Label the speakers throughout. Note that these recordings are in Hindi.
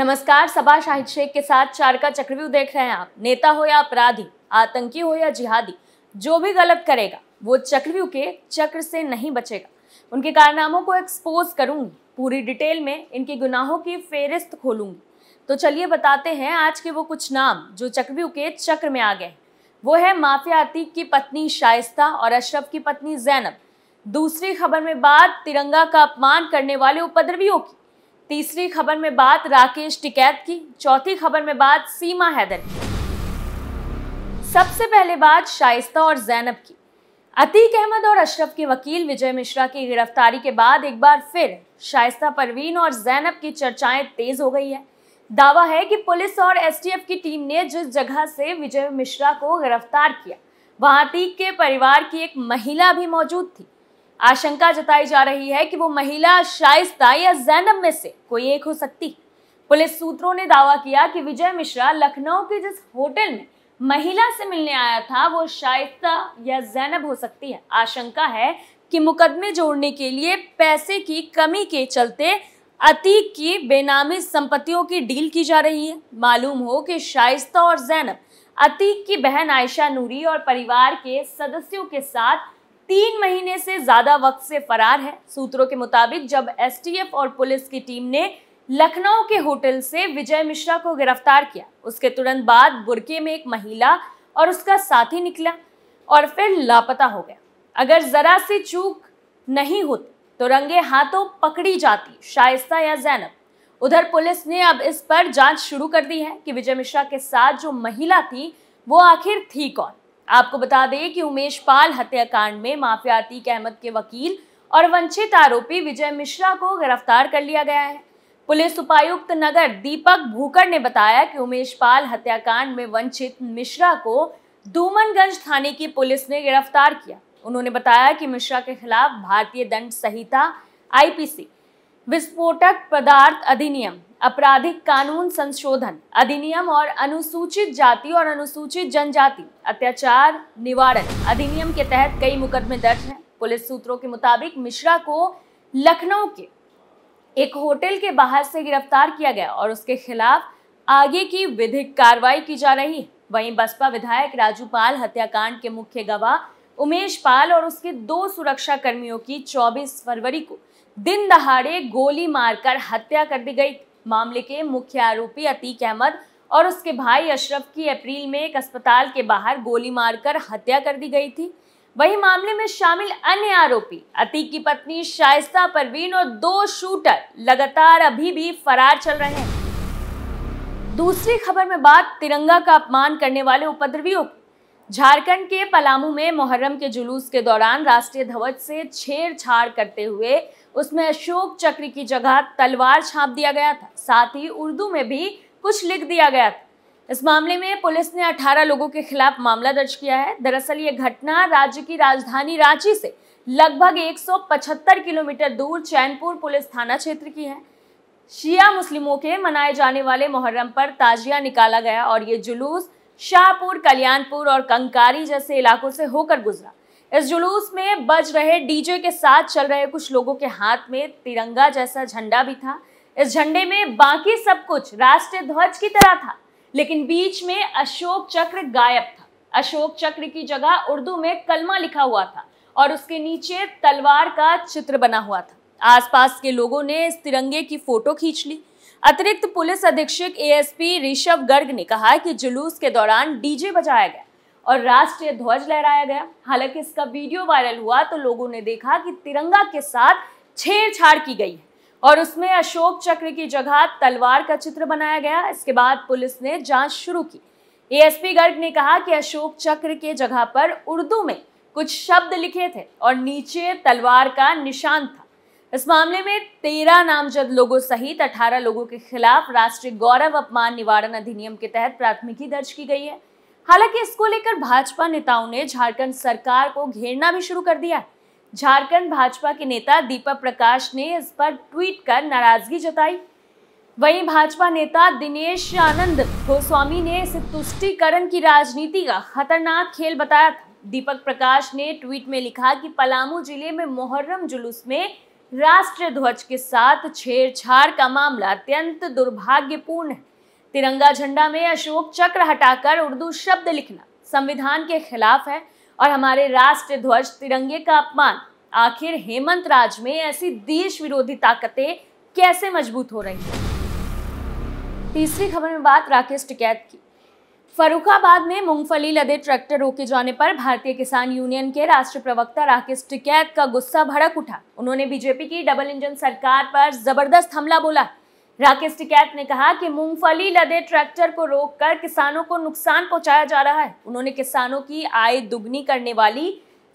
Speaker 1: नमस्कार सभा शाहिद शेख के साथ चार का चक्रव्यूह देख रहे हैं आप नेता हो या अपराधी आतंकी हो या जिहादी जो भी गलत करेगा वो चक्रव्यूह के चक्र से नहीं बचेगा उनके कारनामों को एक्सपोज करूंगी पूरी डिटेल में इनके गुनाहों की फेरिस्त खोलूंगी तो चलिए बताते हैं आज के वो कुछ नाम जो चक्रव्यूह के चक्र में आ गए वो है माफिया अतीक की पत्नी शाइस्ता और अशरफ की पत्नी जैनब दूसरी खबर में बात तिरंगा का अपमान करने वाले उपद्रवियों की तीसरी खबर में बात राकेश टिकैत की चौथी खबर में बात सीमा हैदर की सबसे पहले बात शाइस्ता और जैनब की अतीक अहमद और अशरफ के वकील विजय मिश्रा की गिरफ्तारी के बाद एक बार फिर शाइस्ता परवीन और जैनब की चर्चाएं तेज हो गई है दावा है कि पुलिस और एसटीएफ की टीम ने जिस जगह से विजय मिश्रा को गिरफ्तार किया वहां अतीक के परिवार की एक महिला भी मौजूद थी आशंका जताई जा रही है कि वो महिला शाइस्ता या जैनब में से कोई एक हो सकती पुलिस सूत्रों ने दावा किया कि विजय मिश्रा लखनऊ के जिस होटल में महिला से मिलने आया था वो शाइस्ता या जैनब हो सकती है आशंका है कि मुकदमे जोड़ने के लिए पैसे की कमी के चलते अतीक की बेनामी संपत्तियों की डील की जा रही है मालूम हो कि शाइस्ता और जैनब अतीक की बहन आयशा नूरी और परिवार के सदस्यों के साथ तीन महीने से ज्यादा वक्त से फरार है सूत्रों के मुताबिक जब एसटीएफ और पुलिस की टीम ने लखनऊ के होटल से विजय मिश्रा को गिरफ्तार किया उसके तुरंत बाद बुरके में एक महिला और उसका साथी निकला और फिर लापता हो गया अगर जरा सी चूक नहीं होती तो रंगे हाथों पकड़ी जाती शाइस्ता या जैनब उधर पुलिस ने अब इस पर जांच शुरू कर दी है कि विजय मिश्रा के साथ जो महिला थी वो आखिर थी कौन आपको बता दें कि उमेश पाल हत्याकांड में माफिया अतीक अहमद के वकील और वंचित आरोपी विजय मिश्रा को गिरफ्तार कर लिया गया है पुलिस उपायुक्त नगर दीपक भूकर ने बताया कि उमेश पाल हत्याकांड में वंचित मिश्रा को दूमनगंज थाने की पुलिस ने गिरफ्तार किया उन्होंने बताया कि मिश्रा के खिलाफ भारतीय दंड संहिता आईपीसी विस्फोटक पदार्थ अधिनियम आपराधिक कानून संशोधन अधिनियम और अनुसूचित जाति और अनुसूचित जनजाति अत्याचार निवारण अधिनियम के तहत कई मुकदमे दर्ज हैं पुलिस सूत्रों के मुताबिक मिश्रा को लखनऊ के एक होटल के बाहर से गिरफ्तार किया गया और उसके खिलाफ आगे की विधिक कार्रवाई की जा रही है वहीं बसपा विधायक राजू पाल हत्याकांड के मुख्य गवाह उमेश पाल और उसके दो सुरक्षा कर्मियों की 24 फरवरी को दिन दहाड़े गोली मारकर हत्या कर दी गई मामले के मुख्य आरोपी अतीक अहमद और उसके भाई अशरफ की अप्रैल में एक अस्पताल के बाहर गोली मारकर हत्या कर दी गई थी वही मामले में शामिल अन्य आरोपी अतीक की पत्नी शाइस्ता परवीन और दो शूटर लगातार अभी भी फरार चल रहे हैं दूसरी खबर में बात तिरंगा का अपमान करने वाले उपद्रवियों झारखंड के पलामू में मुहर्रम के जुलूस के दौरान राष्ट्रीय ध्वज से छेड़छाड़ करते हुए उसमें अशोक चक्र की जगह तलवार छाप दिया गया था साथ ही उर्दू में भी कुछ लिख दिया गया था इस मामले में पुलिस ने 18 लोगों के खिलाफ मामला दर्ज किया है दरअसल ये घटना राज्य की राजधानी रांची से लगभग 175 किलोमीटर दूर चैनपुर पुलिस थाना क्षेत्र की है शिया मुस्लिमों के मनाए जाने वाले मुहर्रम पर ताजिया निकाला गया और ये जुलूस शाहपुर कल्याणपुर और कंकारी जैसे इलाकों से होकर गुजरा इस जुलूस में बज रहे डीजे के साथ चल रहे कुछ लोगों के हाथ में तिरंगा जैसा झंडा भी था इस झंडे में बाकी सब कुछ राष्ट्रीय ध्वज की तरह था लेकिन बीच में अशोक चक्र गायब था अशोक चक्र की जगह उर्दू में कलमा लिखा हुआ था और उसके नीचे तलवार का चित्र बना हुआ था आसपास के लोगों ने इस तिरंगे की फोटो खींच ली अतिरिक्त पुलिस अधीक्षक एएसपी ऋषभ गर्ग ने कहा कि जुलूस के दौरान डीजे बजाया गया और राष्ट्रीय ध्वज लहराया गया हालांकि इसका वीडियो वायरल हुआ तो लोगों ने देखा कि तिरंगा के साथ छेड़छाड़ की गई है और उसमें अशोक चक्र की जगह तलवार का चित्र बनाया गया इसके बाद पुलिस ने जांच शुरू की एएसपी गर्ग ने कहा कि अशोक चक्र के जगह पर उर्दू में कुछ शब्द लिखे थे और नीचे तलवार का निशान था इस मामले में तेरह नामजद लोगों सहित अठारह लोगों के खिलाफ राष्ट्रीय गौरव अपमान निवारण अधिनियम के तहत प्राथमिकी दर्ज की गई है हालांकि इसको लेकर भाजपा नेताओं ने झारखंड सरकार को घेरना भी शुरू कर दिया झारखंड भाजपा के नेता दीपक प्रकाश ने इस पर ट्वीट कर नाराजगी जताई वहीं भाजपा नेता दिनेश आनंद गोस्वामी ने इसे तुष्टिकरण की राजनीति का खतरनाक खेल बताया था दीपक प्रकाश ने ट्वीट में लिखा कि पलामू जिले में मोहर्रम जुलूस में राष्ट्र ध्वज के साथ छेड़छाड़ का मामला अत्यंत दुर्भाग्यपूर्ण है तिरंगा झंडा में अशोक चक्र हटाकर उर्दू शब्द लिखना संविधान के खिलाफ है और हमारे राष्ट्र ध्वज तिरंगे का अपमान आखिर हेमंत राज में ऐसी देश विरोधी ताकतें कैसे मजबूत हो रही है तीसरी खबर में बात राकेश टिकैत की फरुखाबाद में मूंगफली लदे ट्रैक्टर रोके जाने पर भारतीय किसान यूनियन के राष्ट्रीय प्रवक्ता राकेश टिकैत का गुस्सा भड़क उठा उन्होंने बीजेपी की डबल इंजन सरकार पर जबरदस्त हमला बोला राकेश टिकैत ने कहा कि मूंगफली लदे ट्रैक्टर को रोककर किसानों को नुकसान पहुंचाया जा रहा है उन्होंने किसानों की आय दुगनी करने वाली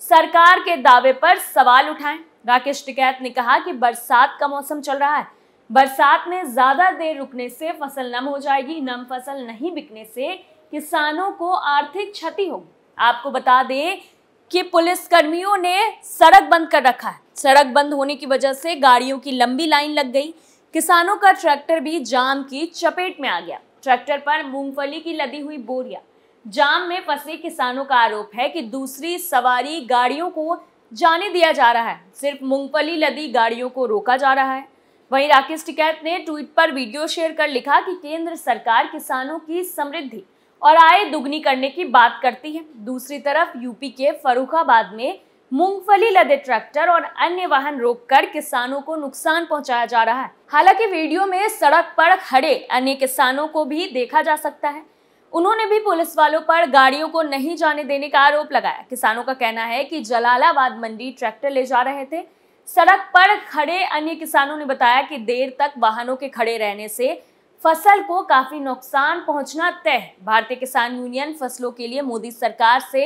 Speaker 1: सरकार के दावे पर सवाल उठाए राकेश टिकैत ने कहा कि बरसात का मौसम चल रहा है बरसात में ज्यादा देर रुकने से फसल नम हो जाएगी नम फसल नहीं बिकने से किसानों को आर्थिक क्षति होगी आपको बता दें कि पुलिस कर्मियों ने सड़क बंद कर रखा है सड़क बंद होने की वजह से गाड़ियों की लंबी लाइन लग गई किसानों का ट्रैक्टर भी जाम की चपेट में आ गया ट्रैक्टर पर मूंगफली की लदी हुई बोरिया जाम में फंसे किसानों का आरोप है कि दूसरी सवारी गाड़ियों को जाने दिया जा रहा है सिर्फ मूंगफली लदी गाड़ियों को रोका जा रहा है वहीं राकेश टिकैत ने ट्वीट पर वीडियो शेयर कर लिखा कि केंद्र सरकार किसानों की समृद्धि और आय दुगनी करने की बात करती है दूसरी तरफ यूपी के फरुखाबाद में मूंगफली लदे ट्रैक्टर और अन्य वाहन रोककर किसानों को नुकसान पहुंचाया जा रहा है हालांकि वीडियो में सड़क पर खड़े अन्य किसानों को भी देखा जा सकता है उन्होंने भी पुलिस वालों पर गाड़ियों को नहीं जाने देने का आरोप लगाया किसानों का कहना है कि जलालाबाद मंडी ट्रैक्टर ले जा रहे थे सड़क पर खड़े अन्य किसानों ने बताया कि देर तक वाहनों के खड़े रहने से फसल को काफी नुकसान पहुंचना तय भारतीय किसान यूनियन फसलों के लिए मोदी सरकार से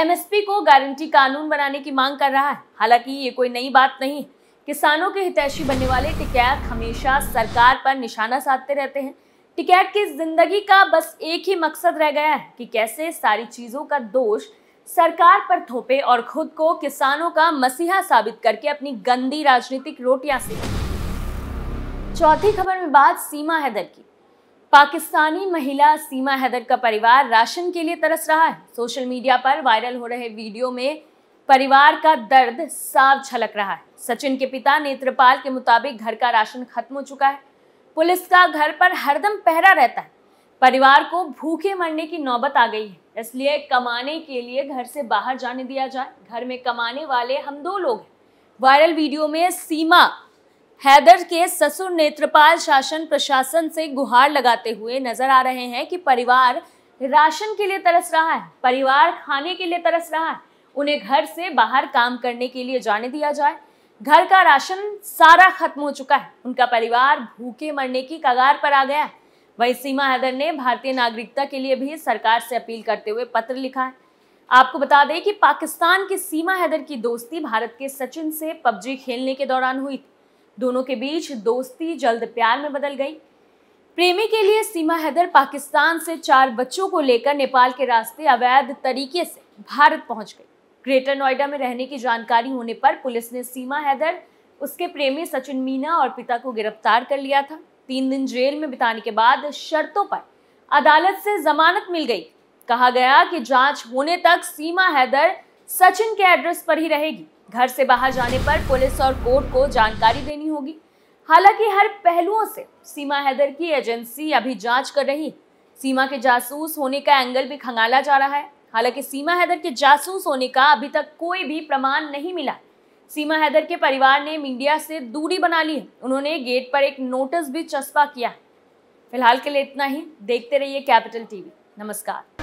Speaker 1: एमएसपी को गारंटी कानून बनाने की मांग कर रहा है हालांकि ये कोई नई बात नहीं किसानों के हितैषी बनने वाले टिकैत हमेशा सरकार पर निशाना साधते रहते हैं टिकैत की जिंदगी का बस एक ही मकसद रह गया है कि कैसे सारी चीजों का दोष सरकार पर थोपे और खुद को किसानों का मसीहा साबित करके अपनी गंदी राजनीतिक रोटियां से चौथी खबर में बात सीमा हैदर की पाकिस्तानी महिला सीमा हैदर का परिवार राशन के लिए तरस रहा है सोशल मीडिया पर वायरल हो रहे वीडियो में परिवार का दर्द साफ झलक रहा है सचिन के पिता नेत्रपाल के मुताबिक घर का राशन खत्म हो चुका है पुलिस का घर पर हरदम पहरा रहता है परिवार को भूखे मरने की नौबत आ गई है इसलिए कमाने के लिए घर से बाहर जाने दिया जाए घर में कमाने वाले हम दो लोग हैं वायरल वीडियो में सीमा हैदर के ससुर नेत्रपाल शासन प्रशासन से गुहार लगाते हुए नजर आ रहे हैं कि परिवार राशन के लिए तरस रहा है परिवार खाने के लिए तरस रहा है उन्हें घर से बाहर काम करने के लिए जाने दिया जाए घर का राशन सारा खत्म हो चुका है उनका परिवार भूखे मरने की कगार पर आ गया है वही सीमा हैदर ने भारतीय नागरिकता के लिए भी सरकार से अपील करते हुए पत्र लिखा है आपको बता दें कि पाकिस्तान की सीमा हैदर की दोस्ती भारत के सचिन से पबजी खेलने के दौरान हुई थी दोनों के बीच दोस्ती जल्द प्यार में बदल गई प्रेमी के लिए सीमा हैदर पाकिस्तान से चार बच्चों को लेकर नेपाल के रास्ते अवैध तरीके से भारत पहुंच गई ग्रेटर नोएडा में रहने की जानकारी होने पर पुलिस ने सीमा हैदर उसके प्रेमी सचिन मीना और पिता को गिरफ्तार कर लिया था तीन दिन जेल में बिताने के बाद शर्तों पर अदालत से जमानत मिल गई कहा गया कि जांच होने तक सीमा हैदर सचिन के एड्रेस पर ही रहेगी घर से बाहर जाने पर पुलिस और कोर्ट को जानकारी देनी होगी हालांकि हर पहलुओं से सीमा हैदर की एजेंसी अभी जांच कर रही सीमा के जासूस होने का एंगल भी खंगाला जा रहा है हालांकि सीमा हैदर के जासूस होने का अभी तक कोई भी प्रमाण नहीं मिला सीमा हैदर के परिवार ने मीडिया से दूरी बना ली है उन्होंने गेट पर एक नोटिस भी चस्पा किया है फिलहाल के लिए इतना ही देखते रहिए कैपिटल टीवी नमस्कार